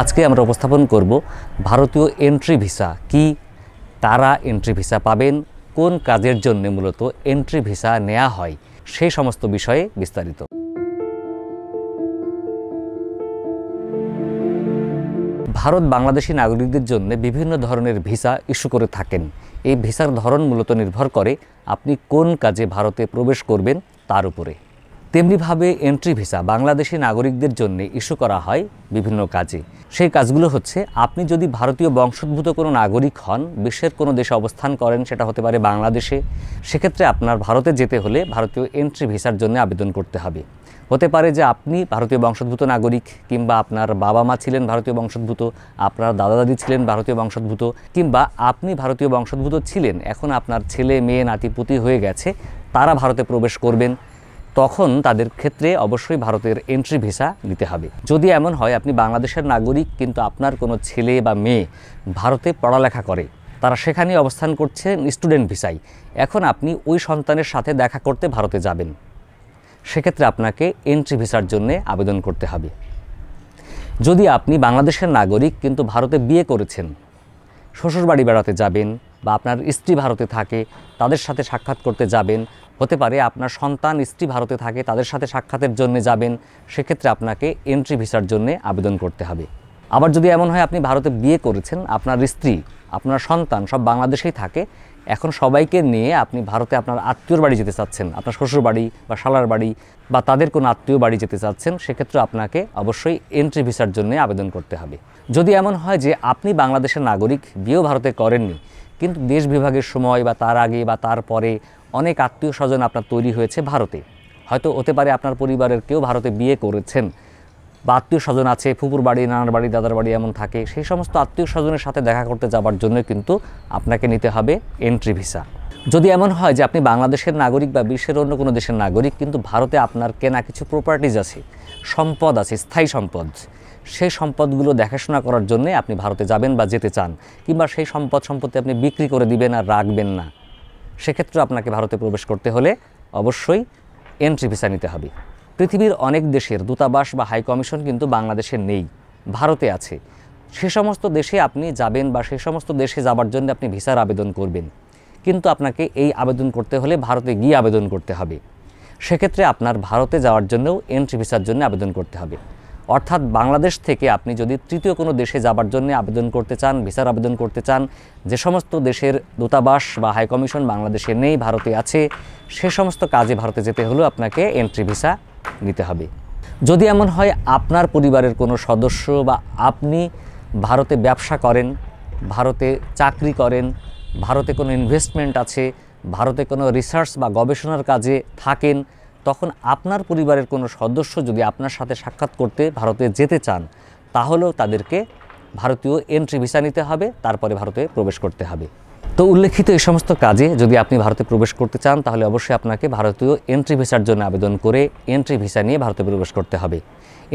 আজকে আমরা উপস্থাপন করব ভারতীয় এন্ট্রি ভিসা কি তারা এন্ট্রি ভিসা পাবেন কোন কাজের জন্য মূলত এন্ট্রি ভিসা নেওয়া হয় সেই সমস্ত বিষয়ে বিস্তারিত ভারত বাংলাদেশি নাগরিকদের জন্য বিভিন্ন ধরনের ভিসা ইস্যু করে থাকেন এই ভিসার ধরন মূলত নির্ভর করে আপনি কোন কাজে ভারতে প্রবেশ করবেন তার উপরে তেমনিভাবে এন্ট্রি ভিসা বাংলাদেশি নাগরিকদের জন্য ইস্যু করা হয় বিভিন্ন কাজে সেই কাজগুলো হচ্ছে আপনি যদি ভারতীয় বংশোদ্ভূত কোনো নাগরিক হন বিশ্বের কোনো দেশে অবস্থান করেন সেটা হতে পারে বাংলাদেশে সেক্ষেত্রে আপনার ভারতে যেতে হলে ভারতীয় এন্ট্রি ভিসার জন্য আবেদন করতে হবে হতে পারে যে আপনি ভারতীয় বংশোদ্ভূত নাগরিক কিংবা আপনার বাবা মা ছিলেন ভারতীয় বংশোদ্ভূত আপনার দাদা দাদি ছিলেন ভারতীয় বংশোদ্ভূত কিংবা আপনি ভারতীয় বংশোদ্ভূত ছিলেন এখন আপনার ছেলে মেয়ে নাতিপুতি হয়ে গেছে তারা ভারতে প্রবেশ করবেন তখন তাদের ক্ষেত্রে অবশ্যই ভারতের এন্ট্রি ভিসা নিতে হবে যদি এমন হয় আপনি বাংলাদেশের নাগরিক কিন্তু আপনার কোনো ছেলে বা মেয়ে ভারতে পড়ালেখা করে তারা সেখানে অবস্থান করছে স্টুডেন্ট ভিসায় এখন আপনি ওই সন্তানের সাথে দেখা করতে ভারতে যাবেন সেক্ষেত্রে আপনাকে এন্ট্রি ভিসার জন্য আবেদন করতে হবে যদি আপনি বাংলাদেশের নাগরিক কিন্তু ভারতে বিয়ে করেছেন শ্বশুরবাড়ি বেড়াতে যাবেন বা আপনার স্ত্রী ভারতে থাকে তাদের সাথে সাক্ষাৎ করতে যাবেন হতে পারে আপনার সন্তান স্ত্রী ভারতে থাকে তাদের সাথে সাক্ষাতের জন্য যাবেন সেক্ষেত্রে আপনাকে এন্ট্রি ভিসার জন্য আবেদন করতে হবে আবার যদি এমন হয় আপনি ভারতে বিয়ে করেছেন আপনার স্ত্রী আপনার সন্তান সব বাংলাদেশেই থাকে এখন সবাইকে নিয়ে আপনি ভারতে আপনার আত্মীয়র বাড়ি যেতে চাচ্ছেন আপনার শ্বশুর বাড়ি বা শালার বাড়ি বা তাদের কোনো আত্মীয় বাড়ি যেতে চাচ্ছেন সেক্ষেত্রে আপনাকে অবশ্যই এন্ট্রি ভিসার জন্য আবেদন করতে হবে যদি এমন হয় যে আপনি বাংলাদেশের নাগরিক বিয়েও ভারতে করেননি কিন্তু দেশ বিভাগের সময় বা তার আগে বা তারপরে অনেক আত্মীয় স্বজন আপনার তৈরি হয়েছে ভারতে হয়তো হতে পারে আপনার পরিবারের কেউ ভারতে বিয়ে করেছেন বা আত্মীয় স্বজন আছে ফুপুর বাড়ি নানার বাড়ি দাদার বাড়ি এমন থাকে সেই সমস্ত আত্মীয় স্বজনের সাথে দেখা করতে যাওয়ার জন্য কিন্তু আপনাকে নিতে হবে এন্ট্রি ভিসা যদি এমন হয় যে আপনি বাংলাদেশের নাগরিক বা বিশ্বের অন্য কোনো দেশের নাগরিক কিন্তু ভারতে আপনার কেনা কিছু প্রপার্টিজ আছে সম্পদ আছে স্থায়ী সম্পদ সেই সম্পদগুলো দেখাশোনা করার জন্যে আপনি ভারতে যাবেন বা যেতে চান কিংবা সেই সম্পদ সম্পত্তি আপনি বিক্রি করে দিবেন আর রাখবেন না সেক্ষেত্রে আপনাকে ভারতে প্রবেশ করতে হলে অবশ্যই এন্ট্রি ভিসা নিতে হবে পৃথিবীর অনেক দেশের দূতাবাস বা হাই কমিশন কিন্তু বাংলাদেশে নেই ভারতে আছে সে সমস্ত দেশে আপনি যাবেন বা সে সমস্ত দেশে যাবার জন্য আপনি ভিসার আবেদন করবেন কিন্তু আপনাকে এই আবেদন করতে হলে ভারতে গিয়ে আবেদন করতে হবে সেক্ষেত্রে আপনার ভারতে যাওয়ার জন্যও এন্ট্রি ভিসার জন্য আবেদন করতে হবে অর্থাৎ বাংলাদেশ থেকে আপনি যদি তৃতীয় কোনো দেশে যাবার জন্য আবেদন করতে চান ভিসার আবেদন করতে চান যে সমস্ত দেশের দূতাবাস বা হাইকমিশন বাংলাদেশে নেই ভারতে আছে সে সমস্ত কাজে ভারতে যেতে হলেও আপনাকে এন্ট্রি ভিসা নিতে হবে যদি এমন হয় আপনার পরিবারের কোনো সদস্য বা আপনি ভারতে ব্যবসা করেন ভারতে চাকরি করেন ভারতে কোনো ইনভেস্টমেন্ট আছে ভারতে কোনো রিসার্চ বা গবেষণার কাজে থাকেন তখন আপনার পরিবারের কোনো সদস্য যদি আপনার সাথে সাক্ষাৎ করতে ভারতে যেতে চান তাহলেও তাদেরকে ভারতীয় এন্ট্রি ভিসা নিতে হবে তারপরে ভারতে প্রবেশ করতে হবে তো উল্লেখিত এই সমস্ত কাজে যদি আপনি ভারতে প্রবেশ করতে চান তাহলে অবশ্যই আপনাকে ভারতীয় এন্ট্রি ভিসার জন্য আবেদন করে এন্ট্রি ভিসা নিয়ে ভারতে প্রবেশ করতে হবে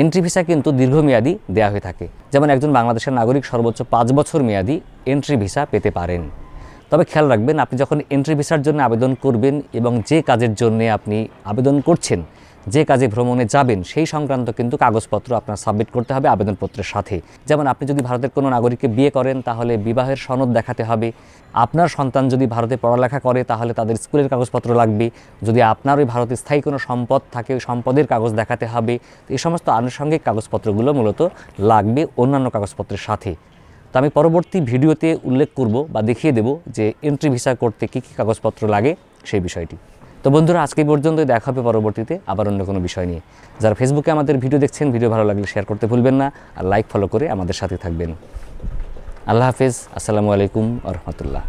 এন্ট্রি ভিসা কিন্তু দীর্ঘমেয়াদী দেওয়া হয়ে থাকে যেমন একজন বাংলাদেশের নাগরিক সর্বোচ্চ পাঁচ বছর মেয়াদি এন্ট্রি ভিসা পেতে পারেন তবে খেয়াল রাখবেন আপনি যখন এন্ট্রি ভিসার জন্য আবেদন করবেন এবং যে কাজের জন্য আপনি আবেদন করছেন যে কাজে ভ্রমণে যাবেন সেই সংক্রান্ত কিন্তু কাগজপত্র আপনার সাবমিট করতে হবে আবেদনপত্রের সাথে যেমন আপনি যদি ভারতের কোনো নাগরিককে বিয়ে করেন তাহলে বিবাহের সনদ দেখাতে হবে আপনার সন্তান যদি ভারতে পড়ালেখা করে তাহলে তাদের স্কুলের কাগজপত্র লাগবে যদি আপনার ওই ভারতে স্থায়ী কোনো সম্পদ থাকে ওই সম্পদের কাগজ দেখাতে হবে এই সমস্ত আনুষঙ্গিক কাগজপত্রগুলো মূলত লাগবে অন্যান্য কাগজপত্রের সাথে তো আমি পরবর্তী ভিডিওতে উল্লেখ করব বা দেখিয়ে দেব যে এন্ট্রি ভিসা করতে কী কী কাগজপত্র লাগে সেই বিষয়টি তো বন্ধুরা আজকে পর্যন্ত দেখা হবে পরবর্তীতে আবার অন্য কোনো বিষয় নিয়ে যারা ফেসবুকে আমাদের ভিডিও দেখছেন ভিডিও ভালো লাগলে শেয়ার করতে ভুলবেন না আর লাইক ফলো করে আমাদের সাথে থাকবেন আল্লাহ হাফেজ আসসালামু আলাইকুম রহমতুল্লাহ